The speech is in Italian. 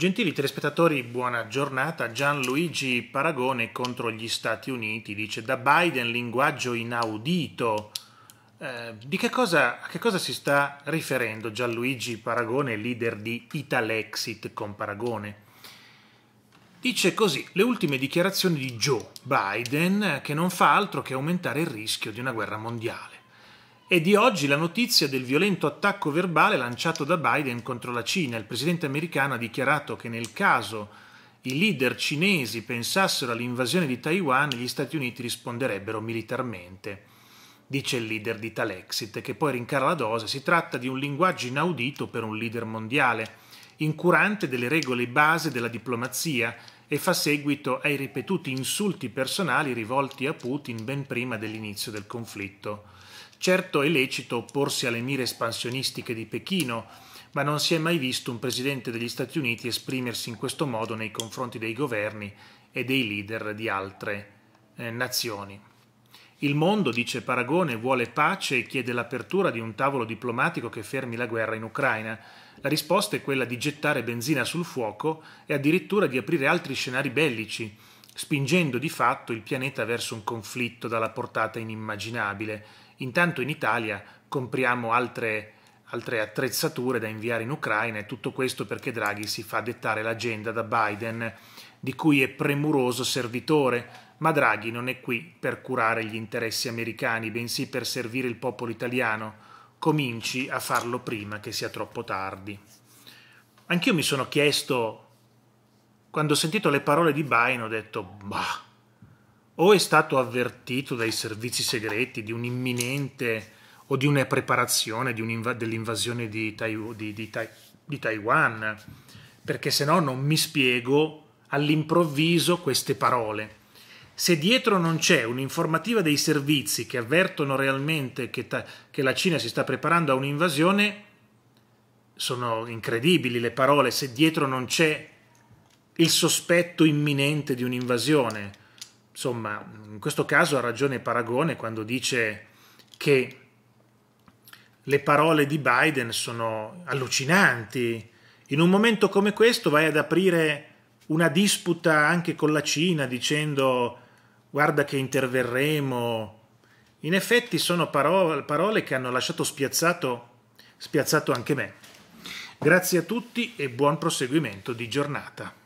Gentili telespettatori, buona giornata. Gianluigi Paragone contro gli Stati Uniti dice da Biden linguaggio inaudito. Eh, di che cosa, a che cosa si sta riferendo Gianluigi Paragone, leader di Italexit con Paragone? Dice così le ultime dichiarazioni di Joe Biden che non fa altro che aumentare il rischio di una guerra mondiale. È di oggi la notizia del violento attacco verbale lanciato da Biden contro la Cina. Il presidente americano ha dichiarato che nel caso i leader cinesi pensassero all'invasione di Taiwan, gli Stati Uniti risponderebbero militarmente. Dice il leader di Talexit, che poi rincara la dose, si tratta di un linguaggio inaudito per un leader mondiale, incurante delle regole base della diplomazia e fa seguito ai ripetuti insulti personali rivolti a Putin ben prima dell'inizio del conflitto. Certo è lecito opporsi alle mire espansionistiche di Pechino, ma non si è mai visto un presidente degli Stati Uniti esprimersi in questo modo nei confronti dei governi e dei leader di altre eh, nazioni. Il mondo, dice Paragone, vuole pace e chiede l'apertura di un tavolo diplomatico che fermi la guerra in Ucraina. La risposta è quella di gettare benzina sul fuoco e addirittura di aprire altri scenari bellici, spingendo di fatto il pianeta verso un conflitto dalla portata inimmaginabile Intanto in Italia compriamo altre, altre attrezzature da inviare in Ucraina e tutto questo perché Draghi si fa dettare l'agenda da Biden, di cui è premuroso servitore, ma Draghi non è qui per curare gli interessi americani, bensì per servire il popolo italiano. Cominci a farlo prima che sia troppo tardi. Anch'io mi sono chiesto, quando ho sentito le parole di Biden, ho detto, bah, o è stato avvertito dai servizi segreti di un imminente o di una preparazione di un dell'invasione di, tai di, di, tai di Taiwan, perché se no non mi spiego all'improvviso queste parole. Se dietro non c'è un'informativa dei servizi che avvertono realmente che, che, la Cina si sta preparando a un'invasione, sono incredibili le parole, se dietro non c'è il sospetto imminente di un'invasione insomma, in questo caso ha ragione Paragone quando dice che le parole di Biden sono allucinanti. In un momento come questo vai ad aprire una disputa anche con la Cina dicendo guarda che interverremo. In effetti sono parole, parole che hanno lasciato spiazzato, spiazzato anche me. Grazie a tutti e buon proseguimento di giornata.